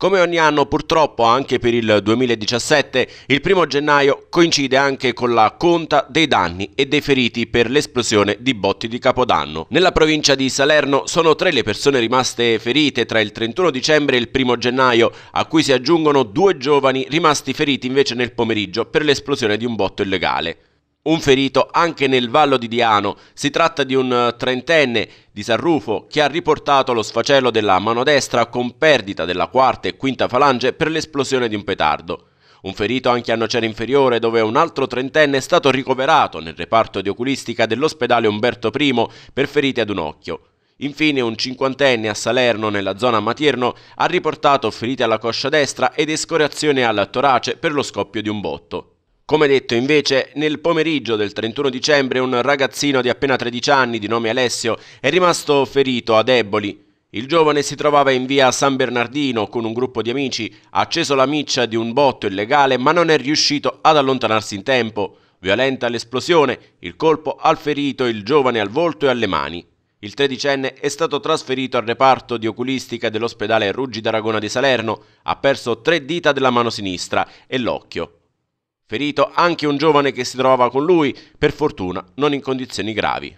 Come ogni anno purtroppo anche per il 2017 il primo gennaio coincide anche con la conta dei danni e dei feriti per l'esplosione di botti di Capodanno. Nella provincia di Salerno sono tre le persone rimaste ferite tra il 31 dicembre e il primo gennaio a cui si aggiungono due giovani rimasti feriti invece nel pomeriggio per l'esplosione di un botto illegale un ferito anche nel Vallo di Diano. Si tratta di un eh, trentenne di San Rufo che ha riportato lo sfacello della mano destra con perdita della quarta e quinta falange per l'esplosione di un petardo. Un ferito anche a Nocera Inferiore dove un altro trentenne è stato ricoverato nel reparto di oculistica dell'ospedale Umberto I per ferite ad un occhio. Infine un cinquantenne a Salerno nella zona Matierno ha riportato ferite alla coscia destra ed escoriazione al torace per lo scoppio di un botto. Come detto invece, nel pomeriggio del 31 dicembre un ragazzino di appena 13 anni di nome Alessio è rimasto ferito a Eboli. Il giovane si trovava in via San Bernardino con un gruppo di amici, ha acceso la miccia di un botto illegale ma non è riuscito ad allontanarsi in tempo. Violenta l'esplosione, il colpo ha ferito il giovane al volto e alle mani. Il tredicenne è stato trasferito al reparto di oculistica dell'ospedale Ruggi d'Aragona di Salerno, ha perso tre dita della mano sinistra e l'occhio. Ferito anche un giovane che si trovava con lui, per fortuna non in condizioni gravi.